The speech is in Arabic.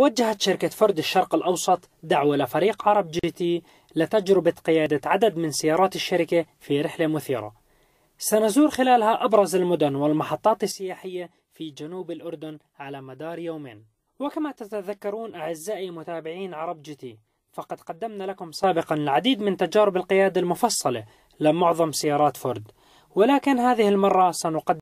وجهت شركة فورد الشرق الأوسط دعوة لفريق عرب جي تي لتجربة قيادة عدد من سيارات الشركة في رحلة مثيرة سنزور خلالها أبرز المدن والمحطات السياحية في جنوب الأردن على مدار يومين وكما تتذكرون أعزائي متابعين عرب جي تي فقد قدمنا لكم سابقا العديد من تجارب القيادة المفصلة لمعظم سيارات فورد ولكن هذه المرة سنقدم